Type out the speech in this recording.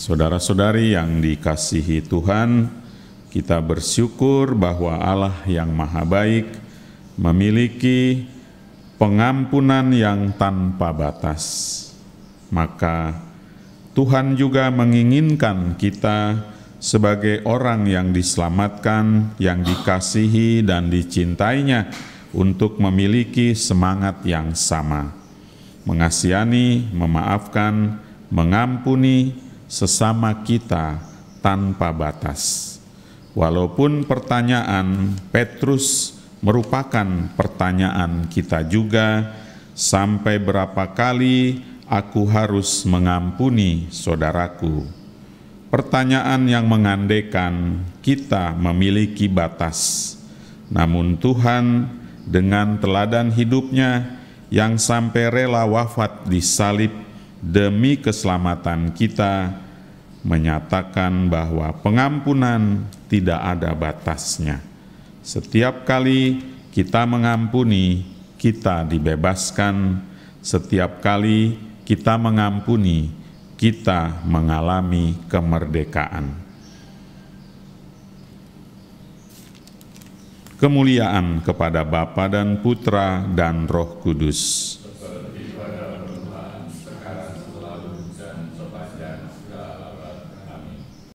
Saudara-saudari yang dikasihi Tuhan, kita bersyukur bahwa Allah yang Maha Baik memiliki pengampunan yang tanpa batas. Maka Tuhan juga menginginkan kita sebagai orang yang diselamatkan, yang dikasihi dan dicintainya untuk memiliki semangat yang sama. Mengasihani, memaafkan, mengampuni, sesama kita tanpa batas. Walaupun pertanyaan Petrus merupakan pertanyaan kita juga, sampai berapa kali aku harus mengampuni saudaraku? Pertanyaan yang mengandekan kita memiliki batas, namun Tuhan dengan teladan hidupnya yang sampai rela wafat di salib demi keselamatan kita menyatakan bahwa pengampunan tidak ada batasnya. Setiap kali kita mengampuni, kita dibebaskan. Setiap kali kita mengampuni, kita mengalami kemerdekaan. Kemuliaan kepada Bapa dan Putra dan Roh Kudus. Seperti pada